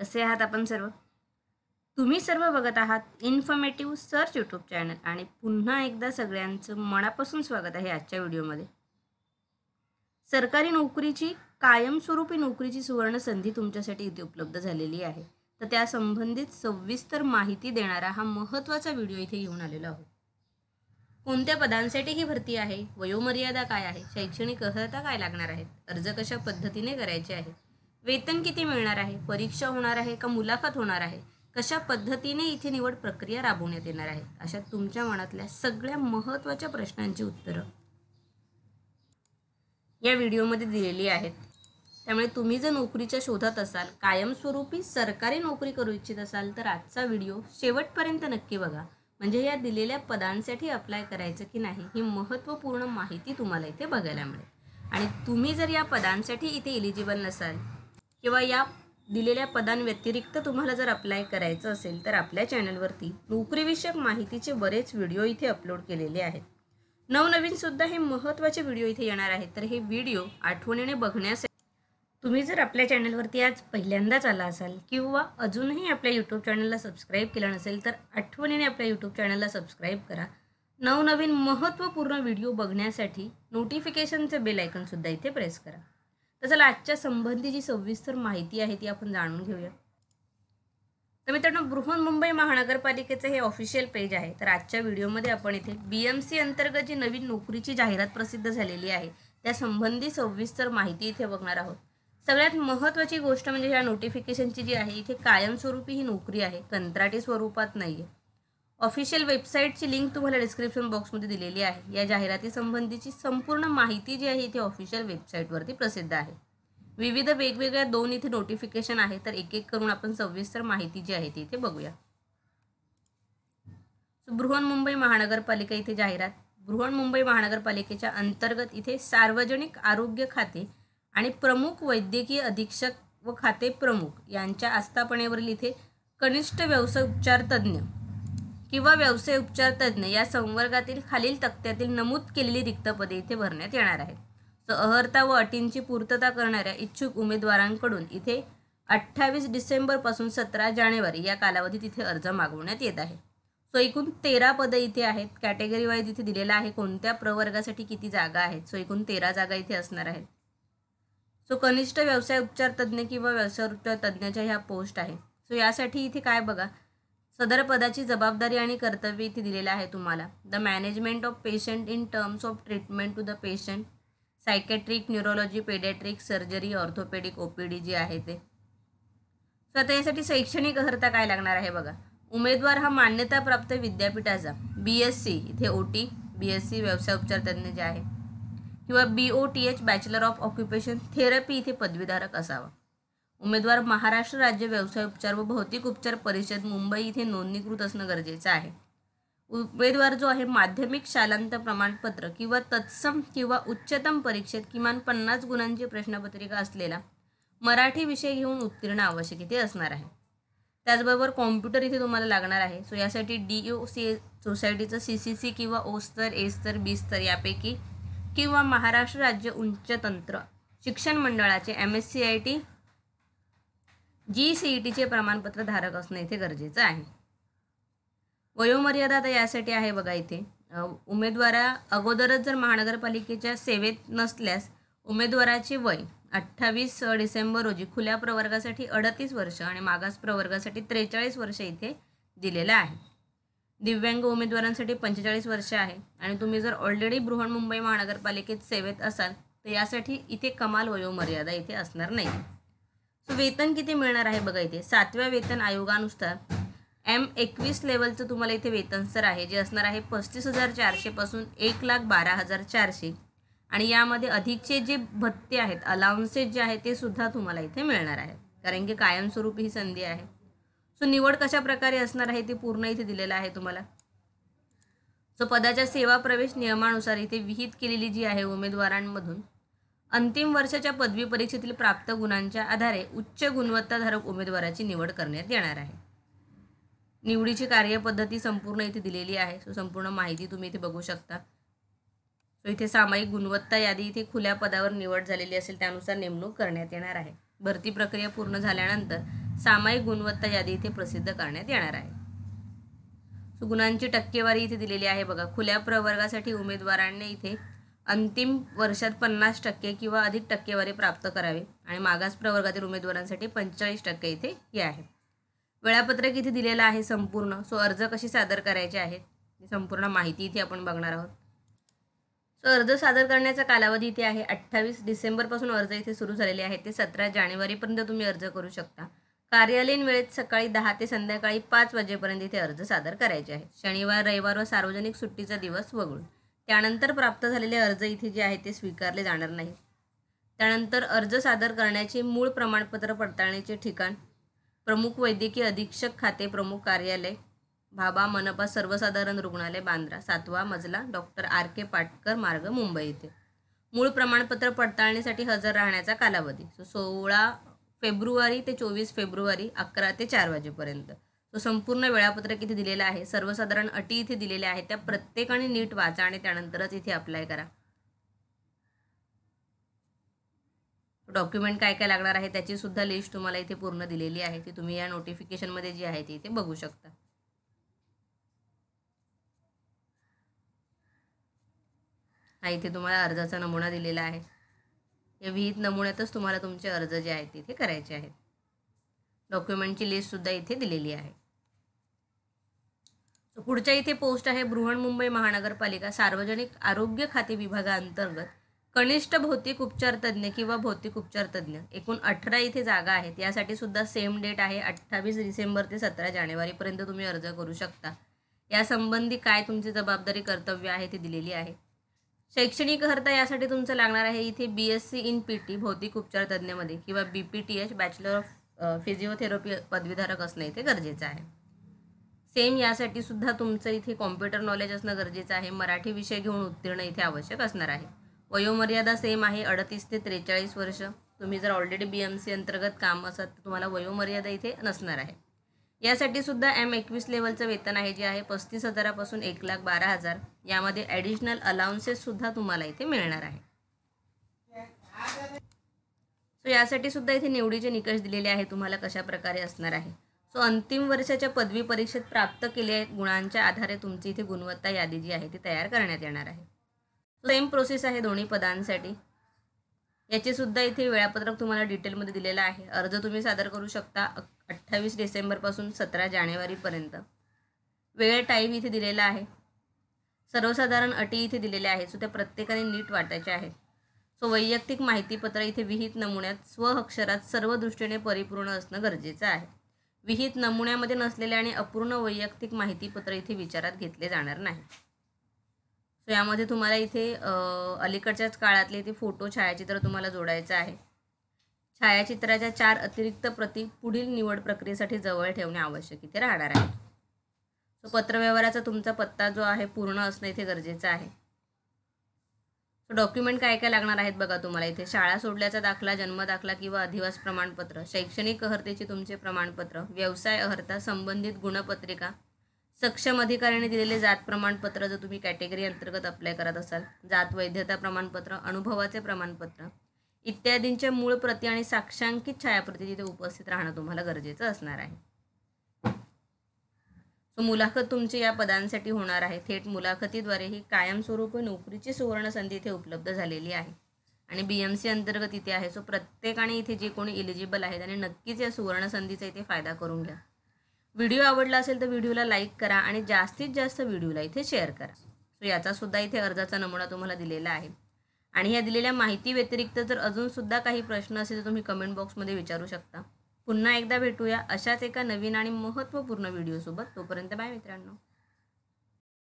कसे आहात आपण सर्व तुम्ही सर्व बघत आहात इन्फॉर्मेटिव्ह सर्च यूट्यूब चॅनल आणि पुन्हा एकदा सगळ्यांचं मनापासून स्वागत आहे आजच्या व्हिडिओमध्ये सरकारी नोकरीची कायमस्वरूपी नोकरीची सुवर्ण संधी तुमच्यासाठी इथे उपलब्ध झालेली आहे तर त्या संबंधित सविस्तर माहिती देणारा हा महत्त्वाचा व्हिडिओ इथे घेऊन आलेला आहोत कोणत्या पदांसाठी ही भरती आहे वयोमर्यादा काय आहे शैक्षणिक अर्हता काय लागणार आहेत अर्ज कशा पद्धतीने करायचे आहेत वेतन किती मिळणार आहे परीक्षा होणार आहे का मुलाखत होणार आहे कशा पद्धतीने इथे निवड प्रक्रिया राबवण्यात येणार आहे अशा तुमच्या मनातल्या सगळ्या महत्त्वाच्या प्रश्नांची उत्तरं या व्हिडिओमध्ये दिलेली आहेत त्यामुळे तुम्ही जर नोकरीच्या शोधात असाल कायमस्वरूपी सरकारी नोकरी करू इच्छित असाल तर आजचा व्हिडिओ शेवटपर्यंत नक्की बघा म्हणजे या दिलेल्या पदांसाठी अप्लाय करायचं की नाही ही महत्त्वपूर्ण माहिती तुम्हाला इथे बघायला मिळेल आणि तुम्ही जर या पदांसाठी इथे एलिजिबल नसाल किंवा या दिलेल्या पदांव्यतिरिक्त तुम्हाला जर अप्लाय करायचं असेल तर आपल्या चॅनलवरती नोकरीविषयक माहितीचे बरेच व्हिडिओ इथे अपलोड केलेले आहेत नवनवीनसुद्धा हे महत्त्वाचे व्हिडिओ इथे येणार आहेत तर हे व्हिडिओ आठवणीने बघण्यासाठी तुम्ही जर आपल्या चॅनलवरती आज पहिल्यांदाच आला असाल किंवा अजूनही आपल्या यूट्यूब चॅनलला सबस्क्राईब केला नसेल तर आठवणीने आपल्या यूट्यूब चॅनलला सबस्क्राईब करा नवनवीन महत्त्वपूर्ण व्हिडिओ बघण्यासाठी नोटिफिकेशनचं बेल सुद्धा इथे प्रेस करा तर चला आजच्या संबंधी जी सविस्तर माहिती आहे ती आपण जाणून घेऊया तर मित्रांनो बृहन्मुंबई महानगरपालिकेचं हे ऑफिशियल पेज आहे तर आजच्या व्हिडिओमध्ये आपण इथे बी एम सी अंतर्गत जी नवीन नोकरीची जाहिरात प्रसिद्ध झालेली आहे त्या संबंधी सविस्तर माहिती इथे बघणार आहोत सगळ्यात महत्त्वाची गोष्ट म्हणजे ह्या नोटिफिकेशनची जी आहे इथे कायमस्वरूपी ही नोकरी आहे कंत्राटी स्वरूपात नाही ऑफिशियल वेबसाईटची लिंक तुम्हाला डिस्क्रिप्शन बॉक्समध्ये दिलेली आहे या जाहिरातीसंबंधीची संपूर्ण माहिती जी आहे इथे ऑफिशियल वेबसाईटवरती प्रसिद्ध आहे विविध वेगवेगळ्या दोन इथे नोटिफिकेशन आहे तर एक एक करून आपण सविस्तर माहिती जी आहे ती इथे बघूया बृहन्मुंबई महानगरपालिका इथे जाहिरात बृहन्मुंबई महानगरपालिकेच्या अंतर्गत इथे सार्वजनिक आरोग्य खाते आणि प्रमुख वैद्यकीय अधीक्षक व खाते प्रमुख यांच्या आस्थापनेवरील इथे कनिष्ठ व्यवसाय उपचार तज्ज्ञ किंवा व्यवसाय उपचार तज्ज्ञ या संवर्गातील खालील तक्त्यातील नमूद केलेली रिक्त पदे इथे भरण्यात येणार आहेत तर अहर्ता व अटींची पूर्तता करणाऱ्या इच्छुक उमेदवारांकडून इथे अठ्ठावीस डिसेंबरपासून सतरा जानेवारी या कालावधीत इथे अर्ज मागवण्यात येत आहे सो एकूण तेरा पदं इथे आहेत कॅटेगरी वाईज इथे दिलेला आहे कोणत्या प्रवर्गासाठी किती जागा आहेत सो एकूण तेरा जागा इथे असणार आहेत सो कनिष्ठ व्यवसाय उपचार तज्ज्ञ किंवा व्यवसाय उपचार तज्ज्ञाच्या ह्या पोस्ट आहे सो यासाठी इथे काय बघा सदर पदाची जबाबदारी आणि कर्तव्य इथे दिलेलं आहे तुम्हाला the management of patient in terms of treatment to the patient psychiatric neurology paediatric surgery orthopaedic OPD जी आहे ते तर आता यासाठी शैक्षणिक अर्हता काय लागणार आहे बघा उमेदवार हा मान्यताप्राप्त विद्यापीठाचा बी एस सी इथे O T B S C व्यवसाय उपचार तज्ज्ञ जे आहे किंवा B O T H bachelor of occupation therapy इथे पदवीधारक असावा उमेदवार महाराष्ट्र राज्य व्यवसाय उपचार व भौतिक उपचार परिषद मुंबई इथे नोंदणीकृत असणं गरजेचं आहे उमेदवार जो आहे माध्यमिक शालांत प्रमाणपत्र किंवा तत्सम किंवा उच्चतम परीक्षेत किमान पन्नास गुणांची प्रश्नपत्रिका असलेला मराठी विषय घेऊन उत्तीर्ण आवश्यक इथे असणार आहे त्याचबरोबर कॉम्प्युटर इथे तुम्हाला लागणार आहे सो यासाठी डी ओ सी सोसायटीचं सी सी सी किंवा ओ स्तर ए स्तर बी स्तर यापैकी किंवा महाराष्ट्र राज्य उच्च तंत्र शिक्षण मंडळाचे M S C I T G C E e टीचे प्रमाणपत्र धारक असणं इथे गरजेचं आहे वयोमर्यादा तर यासाठी आहे बघा इथे उमेदवारा अगोदरच जर महानगरपालिकेच्या सेवेत नसल्यास उमेदवाराचे वय अठ्ठावीस डिसेंबर रोजी खुल्या प्रवर्गासाठी अडतीस वर्ष आणि मागास प्रवर्गासाठी त्रेचाळीस वर्ष इथे दिलेलं आहे दिव्यांग उमेदवारांसाठी पंचेचाळीस वर्ष आहे आणि तुम्ही जर ऑलरेडी मुंबई महानगरपालिकेत सेवेत असाल तर यासाठी इथे कमाल वयोमर्यादा इथे असणार नाही वेतन किती मिळणार आहे बघा इथे सातव्या वेतन आयोगानुसार एम एकवीस लेवलचं तुम्हाला इथे सर आहे जे असणार आहे पस्तीस हजार चारशेपासून एक लाख बारा हजार चारशे आणि यामध्ये अधिकचे जे भत्ते आहेत अलाउन्सेस जे आहे ते सुद्धा तुम्हाला इथे मिळणार आहे कारण की कायमस्वरूपी ही संधी आहे सो निवड कशा प्रकारे असणार आहे ते पूर्ण इथे दिलेलं आहे तुम्हाला सो पदाच्या सेवा प्रवेश नियमानुसार इथे विहित केलेली जी आहे उमेदवारांमधून अंतिम वर्षाच्या पदवी परीक्षेतील प्राप्त गुणांच्या आधारे उच्च गुणवत्ताधारक उमेदवाराची निवड करण्यात येणार आहे निवडीची कार्यपद्धती संपूर्ण इथे दिलेली आहे सो संपूर्ण माहिती तुम्ही इथे बघू शकता सो इथे सामायिक गुणवत्ता यादी इथे खुल्या पदावर निवड झालेली असेल त्यानुसार नेमणूक करण्यात येणार आहे भरती प्रक्रिया पूर्ण झाल्यानंतर सामायिक गुणवत्ता यादी इथे प्रसिद्ध करण्यात येणार आहे सो गुणांची टक्केवारी इथे दिलेली आहे बघा खुल्या प्रवर्गासाठी उमेदवारांनी इथे अंतिम वर्षात पन्नास टक्के किंवा अधिक टक्केवारी प्राप्त करावे आणि मागास प्रवर्गातील उमेदवारांसाठी पंचेचाळीस टक्के इथे हे आहे वेळापत्रक इथे दिलेलं आहे संपूर्ण सो अर्ज कसे सादर करायचे आहेत संपूर्ण माहिती इथे आपण बघणार आहोत सो अर्ज सादर करण्याचा कालावधी इथे आहे अठ्ठावीस डिसेंबरपासून अर्ज इथे सुरू झालेले आहेत ते सतरा जानेवारीपर्यंत तुम्ही अर्ज करू शकता कार्यालयीन वेळेत सकाळी दहा ते संध्याकाळी पाच वाजेपर्यंत इथे अर्ज सादर करायचे आहेत शनिवार रविवार व सार्वजनिक सुट्टीचा दिवस वगळून त्यानंतर प्राप्त झालेले अर्ज इथे जे आहे ते स्वीकारले जाणार नाही त्यानंतर अर्ज सादर करण्याचे मूळ प्रमाणपत्र पडताळणीचे ठिकाण प्रमुख वैद्यकीय अधीक्षक खाते प्रमुख कार्यालय भाबा मनपा सर्वसाधारण रुग्णालय बांद्रा सातवा मजला डॉक्टर आर के पाटकर मार्ग मुंबई येथे मूळ प्रमाणपत्र पडताळणीसाठी हजर राहण्याचा कालावधी सो सोळा फेब्रुवारी ते चोवीस फेब्रुवारी अकरा ते चार वाजेपर्यंत तो संपूर्ण वेळापत्रक इथे दिलेलं आहे सर्वसाधारण अटी इथे दिलेल्या आहेत त्या प्रत्येकाने नीट वाचा आणि त्यानंतरच इथे अप्लाय करा डॉक्युमेंट काय काय लागणार आहे त्याची सुद्धा लिस्ट तुम्हाला इथे पूर्ण दिलेली आहे ती तुम्ही या नोटिफिकेशनमध्ये जी आहे ती इथे बघू शकता हा इथे तुम्हाला अर्जाचा नमुना दिलेला आहे या विहित नमुन्यातच तुम्हाला तुमचे अर्ज जे आहेत तिथे करायचे आहेत डॉक्युमेंटची सुद्धा इथे दिलेली आहे पुढच्या इथे पोस्ट आहे बृहण मुंबई महानगरपालिका सार्वजनिक आरोग्य खाते विभागाअंतर्गत कनिष्ठ भौतिक उपचार तज्ञ किंवा भौतिक उपचार तज्ञ एकूण अठरा इथे जागा आहेत यासाठी सुद्धा सेम डेट आहे अठ्ठावीस डिसेंबर ते सतरा जानेवारीपर्यंत तुम्ही अर्ज करू शकता यासंबंधी काय तुमची जबाबदारी कर्तव्य आहे ती दिलेली आहे शैक्षणिक हरता यासाठी तुमचं लागणार आहे इथे B S C in P T भौतिक उपचार मध्ये किंवा B P T H bachelor of physiotherapy पदवीधारक असणं इथे गरजेचं आहे सेम यासाठी सुद्धा तुमचं इथे कॉम्प्युटर नॉलेज असणं गरजेचं आहे मराठी विषय घेऊन उत्तीर्ण इथे आवश्यक असणार आहे वयोमर्यादा सेम आहे अडतीस ते त्रेचाळीस वर्ष तुम्ही जर ऑलरेडी बी एम सी अंतर्गत काम असाल तर तुम्हाला वयोमर्यादा इथे नसणार आहे यासाठी सुद्धा एम एकवीस लेवलचं वेतन आहे जे आहे पस्तीस हजारापासून एक लाख बारा हजार यामध्ये ॲडिशनल अलाउन्सेससुद्धा तुम्हाला इथे मिळणार आहे सो यासाठी सुद्धा इथे निवडीचे निकष दिलेले आहे तुम्हाला कशा प्रकारे असणार आहे सो अंतिम वर्षाच्या पदवी परीक्षेत प्राप्त केलेल्या गुणांच्या आधारे तुमची इथे गुणवत्ता यादी जी आहे ती तयार करण्यात येणार आहे सेम प्रोसेस आहे दोन्ही पदांसाठी याचेसुद्धा सुद्धा इथे वेळापत्रक तुम्हाला डिटेलमध्ये दिलेला आहे अर्ज तुम्ही सादर करू शकता अठ्ठावीस डिसेंबरपासून सतरा जानेवारीपर्यंत वेळ टाईम इथे दिलेला आहे सर्वसाधारण अटी इथे दिलेल्या आहेत सो त्या प्रत्येकाने नीट वाटायच्या आहेत सो वैयक्तिक माहितीपत्र इथे विहित नमुन्यात स्वअक्षरात सर्व दृष्टीने परिपूर्ण असणं गरजेचं आहे विहित नमुन्यामध्ये नसलेले आणि अपूर्ण वैयक्तिक माहितीपत्र इथे विचारात घेतले जाणार नाही सो यामध्ये तुम्हाला इथे अलीकडच्याच काळातले इथे फोटो छायाचित्र तुम्हाला जोडायचं आहे छायाचित्राच्या चार अतिरिक्त प्रतीक पुढील निवड प्रक्रियेसाठी जवळ ठेवणे आवश्यक इथे राहणार आहे सो पत्रव्यवहाराचा तुमचा पत्ता जो आहे पूर्ण असणं इथे गरजेचं आहे सो डॉक्युमेंट काय काय लागणार आहेत बघा तुम्हाला इथे शाळा सोडल्याचा दाखला जन्म दाखला किंवा अधिवास प्रमाणपत्र शैक्षणिक अहर्तेचे तुमचे प्रमाणपत्र व्यवसाय अहर्ता संबंधित गुणपत्रिका सक्षम अधिकाऱ्याने दिलेले जात प्रमाणपत्र जर तुम्ही कॅटेगरी अंतर्गत अप्लाय करत असाल जात वैधता प्रमाणपत्र अनुभवाचे प्रमाणपत्र इत्यादींच्या मूळ प्रती आणि साक्षांकित छायाप्रती तिथे उपस्थित राहणं तुम्हाला गरजेचं असणार आहे तो मुलाखत तुमची या पदांसाठी होणार आहे थेट मुलाखतीद्वारे ही कायमस्वरूपी नोकरीची सुवर्ण संधी इथे उपलब्ध झालेली आहे आणि बी एम सी अंतर्गत इथे आहे सो प्रत्येकाने इथे जे कोणी इलिजिबल आहेत आणि नक्कीच या सुवर्ण संधीचा इथे फायदा करून घ्या व्हिडिओ आवडला असेल तर व्हिडिओला लाईक करा आणि जास्तीत जास्त व्हिडिओला इथे शेअर करा सो याचासुद्धा इथे अर्जाचा नमुना तुम्हाला दिलेला आहे आणि ह्या दिलेल्या माहिती व्यतिरिक्त जर अजूनसुद्धा काही प्रश्न असेल तर तुम्ही कमेंट बॉक्समध्ये विचारू शकता पुन्हा एकदा भेटूया अशाच एका नवीन आणि महत्त्वपूर्ण व्हिडिओसोबत तोपर्यंत बाय मित्रांनो